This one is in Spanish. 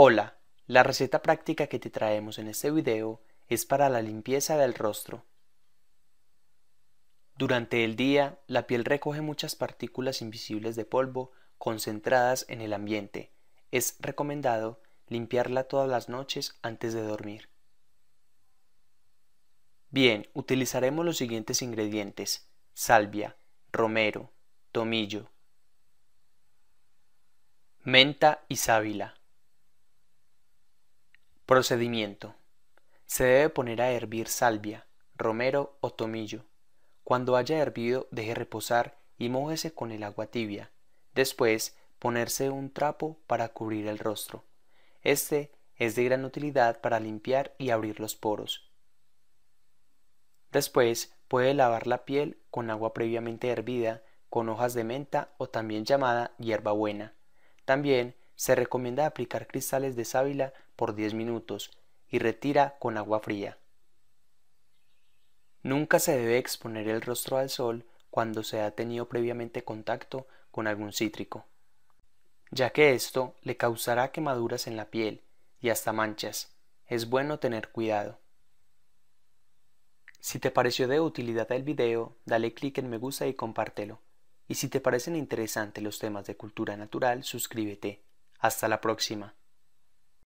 Hola, la receta práctica que te traemos en este video es para la limpieza del rostro. Durante el día, la piel recoge muchas partículas invisibles de polvo concentradas en el ambiente. Es recomendado limpiarla todas las noches antes de dormir. Bien, utilizaremos los siguientes ingredientes. Salvia, romero, tomillo, menta y sábila. Procedimiento. Se debe poner a hervir salvia, romero o tomillo. Cuando haya hervido, deje reposar y mójese con el agua tibia. Después, ponerse un trapo para cubrir el rostro. Este es de gran utilidad para limpiar y abrir los poros. Después, puede lavar la piel con agua previamente hervida con hojas de menta o también llamada hierbabuena. También se recomienda aplicar cristales de sábila por 10 minutos y retira con agua fría. Nunca se debe exponer el rostro al sol cuando se ha tenido previamente contacto con algún cítrico, ya que esto le causará quemaduras en la piel y hasta manchas. Es bueno tener cuidado. Si te pareció de utilidad el video, dale clic en me gusta y compártelo. Y si te parecen interesantes los temas de cultura natural, suscríbete. Hasta la próxima.